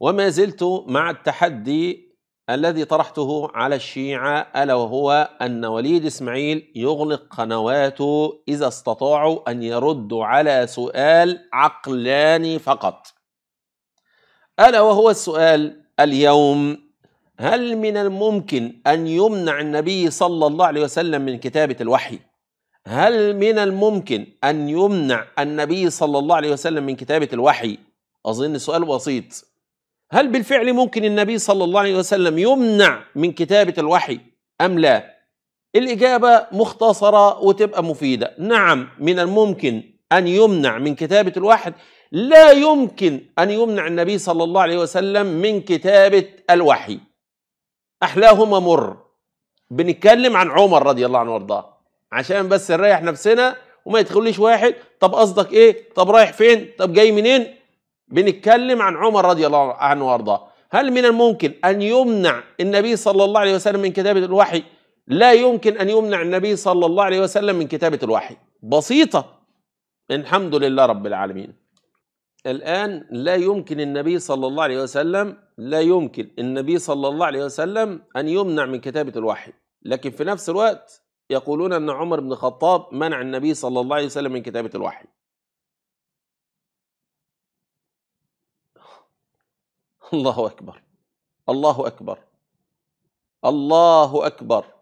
وما زلت مع التحدي الذي طرحته على الشيعة ألا وهو أن وليد إسماعيل يغلق قنواته إذا استطاعوا أن يردوا على سؤال عقلاني فقط ألا وهو السؤال اليوم هل من الممكن أن يمنع النبي صلى الله عليه وسلم من كتابة الوحي؟ هل من الممكن أن يمنع النبي صلى الله عليه وسلم من كتابة الوحي؟ أظن سؤال بسيط هل بالفعل ممكن النبي صلى الله عليه وسلم يمنع من كتابة الوحي أم لا؟ الإجابة مختصرة وتبقى مفيدة نعم من الممكن أن يمنع من كتابة الوحي لا يمكن أن يمنع النبي صلى الله عليه وسلم من كتابة الوحي أحلاهما مر بنتكلم عن عمر رضي الله عنه وارضاه عشان بس نريح نفسنا وما يدخليش واحد طب قصدك ايه طب رايح فين طب جاي منين بنتكلم عن عمر رضي الله عنه وارضاه هل من الممكن ان يمنع النبي صلى الله عليه وسلم من كتابه الوحي لا يمكن ان يمنع النبي صلى الله عليه وسلم من كتابه الوحي بسيطه الحمد لله رب العالمين الان لا يمكن النبي صلى الله عليه وسلم لا يمكن النبي صلى الله عليه وسلم ان يمنع من كتابه الوحي لكن في نفس الوقت يقولون ان عمر بن الخطاب منع النبي صلى الله عليه وسلم من كتابه الوحي الله اكبر الله اكبر الله اكبر